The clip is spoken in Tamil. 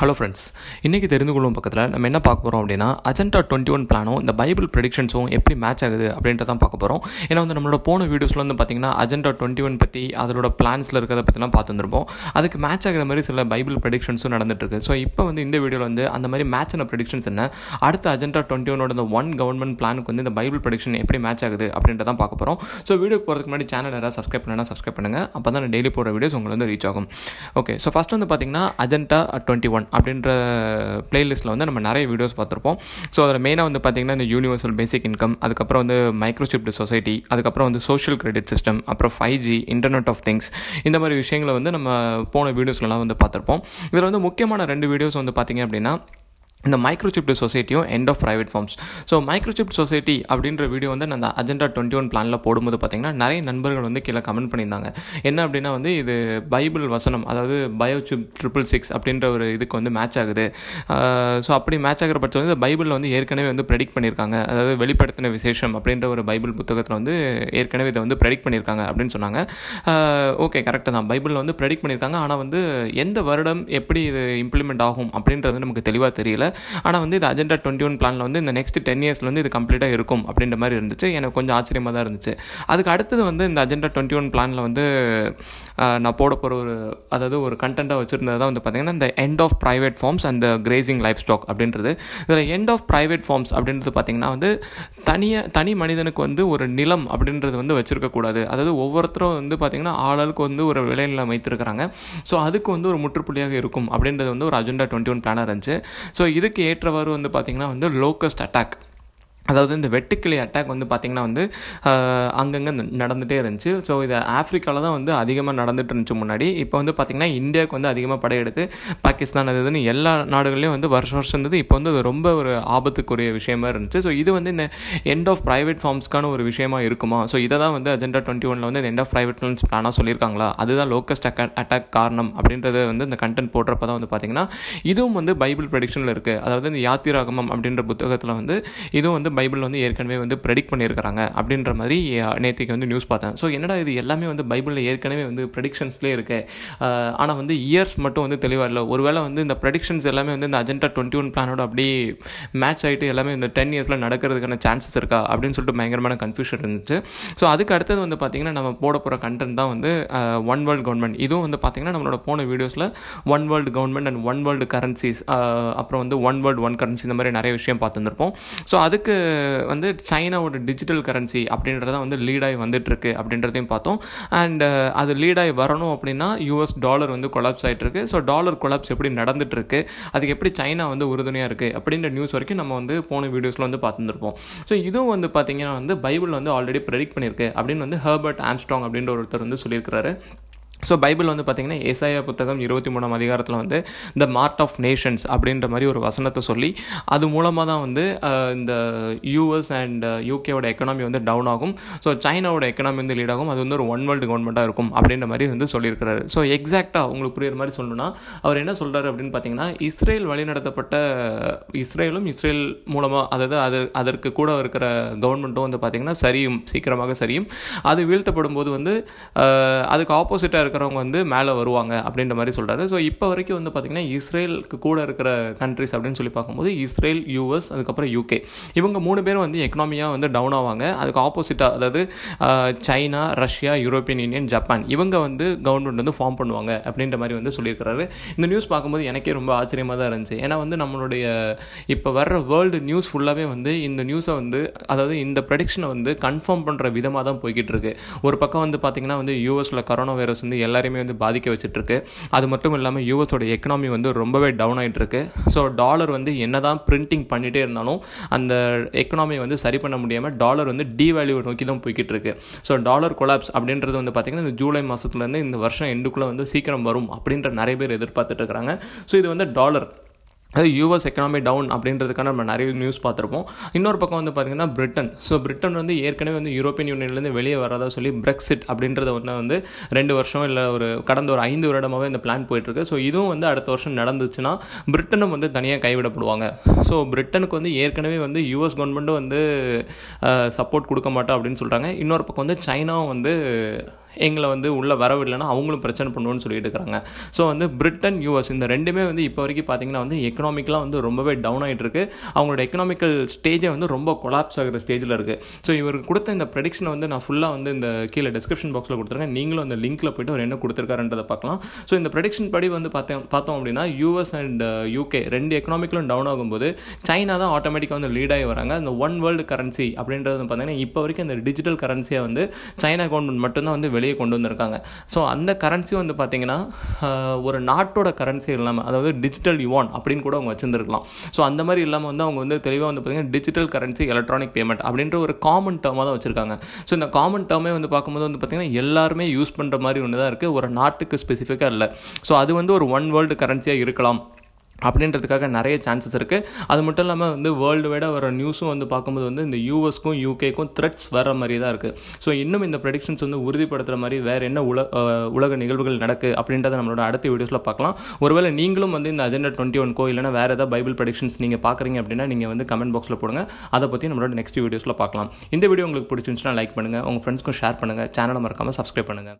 ஹலோ ஃப்ரெண்ட்ஸ் இன்றைக்கி தெரிந்து கொள்ளும் பக்கத்தில் நம்ம என்ன பார்க்க போகிறோம் அப்படின்னா அஜெண்டா டுவெண்ட்டி ஒன் பிளானும் இந்த பைபிள் ப்ரெடிக்ஷன்ஸும் எப்படி மேட்ச் ஆகுது தான் பார்க்க போகிறோம் ஏன்னா வந்து நம்மளோட போன வீடியோஸில் வந்து பார்த்திங்கன்னா அஜெண்டா டுவெண்ட்டி ஒன் பற்றி அதோட பிளான்ஸில் இருக்கிறத பற்றிலாம் பார்த்து வந்துருப்போம் அதுக்கு மேட்ச் ஆகிற மாதிரி சில பைபிள் ப்ரெடிக்ஷன்ஸும் நடந்துட்டுருக்கு ஸோ இப்போ வந்து இந்த வீடியோவில் வந்து அந்த மாதிரி மேட்ச் ஆன ப்ரெடிக்ஷன்ஸ் என்ன அடுத்த அஜெண்டா டுவெண்ட்டி ஒன்னோட இந்த ஒன் கவர்மெண்ட் பிளானுக்கு வந்து இந்த பைபிள் ப்ரெடிக்ஷன் எப்படி மேட்ச் ஆகுது தான் பார்க்க போகிறோம் ஸோ வீடியோக்கு போகிறதுக்கு முன்னாடி சேனல் யாராவது சப்ஸ்கிரைப் பண்ணனா சப்ஸ்கிரைப் பண்ணுங்கள் அப்போ தான் டெய்லி போகிற வீடியோஸ் உங்களுக்கு வந்து ரீச் ஆகும் ஓகே ஸோ ஃபஸ்ட் வந்து பார்த்திங்கன்னா அஜெண்டா டுவெண்ட்டி ஒன் அப்படின்ற பிளேலிஸ்ட்டில் வந்து நம்ம நிறைய வீடியோஸ் பார்த்துருப்போம் ஸோ அதில் மெயினாக வந்து பார்த்திங்கன்னா இந்த யூனிவர்சல் பேசிக் இன்கம் அதுக்கப்புறம் வந்து மைக்ரோஷிப்ட் சொசைட்டி அதுக்கப்புறம் வந்து சோஷியல் கிரெடிட் சிஸ்டம் அப்புறம் five G internet of things இந்த மாதிரி விஷயங்களை வந்து நம்ம போன வீடியோஸ்லாம் வந்து பார்த்துருப்போம் இதில் வந்து முக்கியமான ரெண்டு வீடியோஸ் வந்து பார்த்திங்க அப்படின்னா இந்த மைக்ரோசிப்ட் சொசைட்டியும் end of private farms so microchipped society அப்படின்ற வீடியோ வந்து நான் அஜெண்டா டுவெண்ட்டி ஒன் பிளானில் போடும்போது பார்த்தீங்கன்னா நிறைய நண்பர்கள் வந்து கீழே கமெண்ட் பண்ணியிருந்தாங்க என்ன அப்படின்னா வந்து இது பைபிள் வசனம் அதாவது பயோசிப் ட்ரிபிள் சிக்ஸ் அப்படின்ற ஒரு இதுக்கு வந்து மேட்ச் ஆகுது ஸோ அப்படி மேட்ச் ஆகிற பட்சம் வந்து பைபிளில் வந்து ஏற்கனவே வந்து ப்ரெடிக்ட் பண்ணியிருக்காங்க அதாவது வெளிப்படுத்தின விசேஷம் அப்படின்ற ஒரு பைபிள் புத்தகத்தில் வந்து ஏற்கனவே இதை வந்து ப்ரெடிக்ட் பண்ணியிருக்காங்க அப்படின்னு சொன்னாங்க ஓகே கரெக்டாக தான் பைபிளில் வந்து ப்ரெடிக்ட் பண்ணியிருக்காங்க ஆனால் வந்து எந்த வருடம் எப்படி இது இம்ப்ளிமெண்ட் ஆகும் அப்படின்றது நமக்கு தெளிவாக தெரியல ஆனால் வந்து இது அஜெண்டா டுவெண்ட்டி ஒன் பிளானில் வந்து இந்த நெக்ஸ்ட் டென் இயர்ஸில் வந்து இது கம்ப்ளீட்டாக இருக்கும் அப்படின்ற மாதிரி இருந்துச்சு எனக்கு கொஞ்சம் ஆச்சரியமாக தான் இருந்துச்சு அதுக்கு அடுத்தது வந்து இந்த அஜெண்டா டுவெண்ட்டி ஒன் பிளானில் வந்து நான் போட போகிற ஒரு அதாவது ஒரு கண்டென்ட்டாக வச்சுருந்தது தான் வந்து பார்த்திங்கன்னா இந்த எண்ட் ஆஃப் ப்ரைவேட் ஃபார்ம்ஸ் அந்த கிரேசிங் லைஃப் ஸ்டாக் அப்படின்றது இதில் எண்ட் ஆஃப் ப்ரைவேட் ஃபார்ம்ஸ் அப்படின்றது பார்த்திங்கன்னா வந்து தனியாக தனி மனிதனுக்கு வந்து ஒரு நிலம் அப்படின்றது வந்து வச்சுருக்கக்கூடாது அதாவது ஒவ்வொருத்தரும் வந்து பார்த்திங்கன்னா ஆளாளுக்கு வந்து ஒரு விளைநிலம் வைத்திருக்கிறாங்க ஸோ அதுக்கு வந்து ஒரு முற்றுப்புள்ளியாக இருக்கும் அப்படின்றது வந்து ஒரு அஜெண்டா டுவெண்ட்டி ஒன் பிளானாக இருந்துச்சு ஸோ இதுக்கு ஏற்றவாறு வந்து பார்த்திங்கன்னா வந்து லோக்கஸ்ட் அட்டாக் அதாவது இந்த வெட்டுக்கிளி அட்டாக் வந்து பார்த்திங்கன்னா வந்து அங்கங்கே நடந்துகிட்டே இருந்துச்சு ஸோ இது ஆஃப்ரிக்காவில் தான் வந்து அதிகமாக நடந்துகிட்டு இருந்துச்சு முன்னாடி இப்போ வந்து பார்த்திங்கன்னா இந்தியாவுக்கு வந்து அதிகமாக படையெடுத்து பாகிஸ்தான் அது இதுன்னு எல்லா நாடுகள்லேயும் வந்து வருஷம் வருஷம் இருந்தது இப்போ வந்து ரொம்ப ஒரு ஆபத்துக்குரிய விஷயமா இருந்துச்சு ஸோ இது வந்து இந்த எண்ட் ஆஃப் ப்ரைவேட் ஃபார்ம்ஸ்க்கான ஒரு விஷயமா இருக்குமா ஸோ இதை தான் வந்து அஜெண்டா டுவெண்ட்டி ஒனில் வந்து இந்த எண்ட் ஆஃப் ப்ரைவேட் ஃபார்ம்ஸ் பிளானாக சொல்லியிருக்காங்களா அதுதான் லோக்கஸ்ட் அட்டாக் அட்டாக் காரணம் அப்படின்றத வந்து இந்த கண்டென்ட் போடுறப்ப தான் வந்து பார்த்திங்கன்னா இதுவும் வந்து பைபிள் ப்ரெடிக்ஷனில் இருக்குது அதாவது இந்த யாத்திராகமம் அப்படின்ற புத்தகத்தில் வந்து இதுவும் வந்து பைபிள் வந்து ஏற்கனவே வந்து ப்ரெடிக்ட் பண்ணியிருக்கிறாங்க அப்படின்ற மாதிரி நேற்றுக்கு வந்து நியூஸ் பார்த்தேன் ஸோ என்னடா இது எல்லாமே வந்து பைபிளில் ஏற்கனவே வந்து ப்ரெடிக்ஷன்ஸ்லேயே இருக்குது ஆனால் வந்து இயர்ஸ் மட்டும் வந்து தெளிவாக இல்லை ஒருவேளை வந்து இந்த ப்ரெடிக்ஷன்ஸ் எல்லாமே வந்து இந்த அஜெண்டா டுவெண்ட்டி ஒன் பிளானோட அப்படியே மேட்ச் ஆகிட்டு எல்லாமே இந்த டென் இயர்ஸில் நடக்கிறதுக்கான சான்சஸ் இருக்கா அப்படின்னு சொல்லிட்டு பயங்கரமான கன்ஃபியூஷன் இருந்துச்சு ஸோ அதுக்கு அடுத்தது வந்து பார்த்திங்கன்னா நம்ம போட போகிற கண்டென்ட் தான் வந்து ஒன் வேர்ல்டு கவர்மெண்ட் இதுவும் வந்து பார்த்திங்கன்னா நம்மளோட போன வீடியோஸில் one world government and one world currencies அப்புறம் வந்து ஒன் வேர்ல்டு ஒன் கரன்சி இந்த மாதிரி நிறைய விஷயம் பார்த்துருப்போம் ஸோ அதுக்கு வந்து சைனாவோட டிஜிட்டல் கரன்சி அப்படின்றத வந்து லீடாகி வந்துட்டுருக்கு அப்படின்றதையும் பார்த்தோம் அண்ட் அது லீடாகி வரணும் அப்படின்னா யூஎஸ் டாலர் வந்து கொலாப்ஸ் ஆகிட்டுருக்கு ஸோ டாலர் கொலாப்ஸ் எப்படி நடந்துட்டுருக்கு அதுக்கு எப்படி சைனா வந்து உறுதுணையாக இருக்குது அப்படின்ற நியூஸ் வரைக்கும் நம்ம வந்து போன வீடியோஸில் வந்து பார்த்துருப்போம் ஸோ இதுவும் வந்து பார்த்திங்கன்னா வந்து பைபிள் வந்து ஆல்ரெடி ப்ரெடிக்ட் பண்ணியிருக்கு அப்படின்னு வந்து ஹர்பர்ட் ஆம்ஸ்ட்ராங் அப்படின்ற ஒருத்தர் வந்து சொல்லியிருக்கிறாரு ஸோ பைபிள் வந்து பார்த்திங்கன்னா ஏசாயா புத்தகம் இருபத்தி மூணாம் அதிகாரத்தில் வந்து இந்த மார்ட் ஆஃப் நேஷன்ஸ் அப்படின்ற மாதிரி ஒரு வசனத்தை சொல்லி அது மூலமாக தான் வந்து இந்த யூஎஸ் அண்ட் யூகேவோட எக்கனாமி வந்து டவுன் ஆகும் ஸோ சைனாவோட எக்கனாமி வந்து லீட் ஆகும் அது வந்து ஒரு ஒன் வேர்ல்டு கவர்மெண்ட்டாக இருக்கும் அப்படின்ற மாதிரி வந்து சொல்லியிருக்கிறாரு ஸோ எக்ஸாக்டாக உங்களுக்கு புரியுற மாதிரி சொல்லணும்னா அவர் என்ன சொல்கிறாரு அப்படின்னு பார்த்தீங்கன்னா இஸ்ரேல் வழிநடத்தப்பட்ட இஸ்ரேலும் இஸ்ரேல் மூலமாக அதாவது அது அதற்கு கூட இருக்கிற கவர்மெண்ட்டும் வந்து பார்த்தீங்கன்னா சரியும் சீக்கிரமாக சரியும் அது வீழ்த்தப்படும் போது வந்து அதுக்கு ஆப்போசிட்டாக இருக்கிறவங்க வந்து மேலே வருவாங்க அப்படின்ற மாதிரி சொல்கிறாரு ஸோ இப்போ வரைக்கும் வந்து பார்த்திங்கன்னா இஸ்ரேலுக்கு கூட இருக்கிற கண்ட்ரிஸ் அப்படின்னு சொல்லி பார்க்கும்போது இஸ்ரேல் யூஎஸ் அதுக்கப்புறம் யூகே இவங்க மூணு பேரும் வந்து எக்கனாமியாக வந்து டவுன் ஆவாங்க அதுக்கு ஆப்போசிட்டாக அதாவது China Russia European Union Japan இவங்க வந்து கவர்மெண்ட் வந்து ஃபார்ம் பண்ணுவாங்க அப்படின்ற மாதிரி வந்து சொல்லியிருக்கிறாரு இந்த நியூஸ் பார்க்கும்போது எனக்கே ரொம்ப ஆச்சரியமாக தான் இருந்துச்சு ஏன்னா வந்து நம்மளுடைய இப்போ வர்ற வேர்ல்டு நியூஸ் ஃபுல்லாகவே வந்து இந்த நியூஸை வந்து அதாவது இந்த ப்ரெடிக்ஷனை வந்து கன்ஃபார்ம் பண்ணுற விதமாக தான் போய்கிட்டு இருக்கு ஒரு பக்கம் வந்து பார்த்திங்கன்னா வந்து யூஎஸில் கரோனா வைரஸ் வந்து எல்லாரையுமே வந்து பாதிக்க வச்சுட்ருக்கு அது மட்டும் இல்லாமல் யூஎஸோட எக்கனாமி வந்து ரொம்பவே டவுன் ஆகிட்டு இருக்கு ஸோ டாலர் வந்து என்ன தான் பிரிண்டிங் பண்ணிகிட்டே இருந்தாலும் அந்த எக்கனாமியை வந்து சரி பண்ண முடியாமல் டாலர் வந்து டிவேல்யூ நோக்கி தான் போய்கிட்டு இருக்கு ஸோ டாலர் கொலாப்ஸ் அப்படின்றது வந்து பார்த்திங்கன்னா இந்த ஜூலை மாதத்துலேருந்து இந்த வருஷம் எண்டுக்குள்ளே வந்து சீக்கிரம் வரும் அப்படின்ற நிறைய பேர் எதிர்பார்த்துட்டு இருக்கிறாங்க ஸோ இது வந்து டாலர் அது யூஎஸ் எக்கனாமி டவுன் அப்படின்றதுக்கான நம்ம நிறைய நியூஸ் பார்த்துருப்போம் இன்னொரு பக்கம் வந்து பார்த்திங்கன்னா பிரிட்டன் ஸோ பிரிட்டன் வந்து ஏற்கனவே வந்து யூரோப்பியன் யூனியன்லேருந்து வெளியே வரதா சொல்லி பிரெக்ஸிட் அப்படின்றத ஒன்று வந்து ரெண்டு வருஷம் இல்லை ஒரு கடந்த ஒரு ஐந்து வருடமாகவே இந்த பிளான் போயிட்டுருக்கு ஸோ இதுவும் வந்து அடுத்த வருஷம் நடந்துச்சுன்னா பிரிட்டனும் வந்து தனியாக கைவிடப்படுவாங்க ஸோ பிரிட்டனுக்கு வந்து ஏற்கனவே வந்து யூஎஸ் கவர்மெண்ட்டும் வந்து சப்போர்ட் கொடுக்க மாட்டோம் அப்படின்னு சொல்கிறாங்க இன்னொரு பக்கம் வந்து சைனாவும் வந்து எங்களை வந்து உள்ளே வரவில்லைன்னா அவங்களும் பிரச்சனை பண்ணுவோன்னு சொல்லிட்டு இருக்கிறாங்க ஸோ வந்து பிரிட்டன் யூஎஸ் இந்த ரெண்டுமே வந்து இப்போ வரைக்கும் பார்த்தீங்கன்னா வந்து எக்கனாமிக்கலாக வந்து ரொம்பவே டவுன் ஆகிட்டு இருக்கு அவங்களோட எக்கனாமிக்கல் ஸ்டேஜே வந்து ரொம்ப கொலாப்ஸ் ஆகிற ஸ்டேஜில் இருக்குது ஸோ இவருக்கு கொடுத்த இந்த ப்ரெடிக்ஷனை வந்து நான் ஃபுல்லாக வந்து இந்த கீழே டிஸ்கிரிப்ஷன் பாக்ஸில் கொடுத்துருக்கேன் நீங்களும் அந்த லிங்க்கில் போய்ட்டு அவர் என்ன கொடுத்துருக்காருன்றதை பார்க்கலாம் ஸோ இந்த ப்ரெடிக்ஷன் படி வந்து பார்த்தேன் பார்த்தோம் அப்படின்னா யூஎஸ் அண்ட் யூகே ரெண்டு எக்கனாமிக்கலும் டவுன் ஆகும்போது சைனா தான் ஆட்டோமேட்டிக்காக வந்து லீடாகி வராங்க அந்த ஒன் வேர்ல்டு கரன்சி அப்படின்றது பார்த்தீங்கன்னா இப்போ வரைக்கும் அந்த டிஜிட்டல் கரன்சியை வந்து சைனா கவர்மெண்ட் மட்டும்தான் வந்து வெளியே வெளியே கொண்டு வந்திருக்காங்க ஸோ அந்த கரன்சி வந்து பார்த்தீங்கன்னா ஒரு நாட்டோட கரன்சி இல்லாமல் அதாவது டிஜிட்டல் யுவான் அப்படின்னு கூட அவங்க வச்சுருந்துருக்கலாம் ஸோ அந்த மாதிரி இல்லாமல் வந்து அவங்க வந்து தெளிவாக வந்து பார்த்திங்கன்னா டிஜிட்டல் கரன்சி எலக்ட்ரானிக் பேமெண்ட் அப்படின்ற ஒரு காமன் டேர்மாக தான் வச்சுருக்காங்க ஸோ இந்த காமன் டேர்மே வந்து பார்க்கும்போது வந்து பார்த்திங்கன்னா எல்லாருமே யூஸ் பண்ணுற மாதிரி ஒன்று தான் இருக்குது ஒரு நாட்டுக்கு ஸ்பெசிஃபிக்காக இல்லை ஸோ அது வந்து ஒரு ஒன் வேர்ல்டு கரன்சியாக இருக்கலாம் அப்படின்றதுக்காக நிறைய சான்சஸ் இருக்குது அது மட்டும் இல்லாமல் வந்து வேர்ல்டு வைடாக வர நியூஸும் வந்து பார்க்கும்போது வந்து இந்த யூஎஸ்க்கும் யூகேக்கும் த்ரெட்ஸ் வர மாதிரி தான் இருக்குது ஸோ இன்னும் இந்த ப்ரெடிக்ஷன்ஸ் வந்து உறுதிப்படுத்துகிற மாதிரி வேறு என்ன உலக உலக நிகழ்வுகள் நடக்கு அப்படின்றத நம்மளோட அடுத்த வீடியோஸில் பார்க்கலாம் ஒருவேளை நீங்களும் வந்து இந்த அஜெண்டா டுவெண்ட்டி ஒன் கோ இல்லைனா வேறு ஏதாவது பைபிள் ப்ரெடிக்ஷன்ஸ் நீங்கள் பார்க்குறீங்க அப்படின்னா நீங்கள் வந்து கமெண்ட் பாக்ஸில் போடுங்க அதை பற்றி நம்மளோட நெக்ஸ்ட் வீடியோஸில் பார்க்கலாம் இந்த வீடியோ உங்களுக்கு பிடிச்சிருந்துச்சுன்னா லைக் பண்ணுங்கள் உங்கள் ஃப்ரெண்ட்ஸ்க்கும் ஷேர் பண்ணுங்கள் சேனலை மறக்காமல் சப்ஸ்கிரைப் பண்ணுங்கள்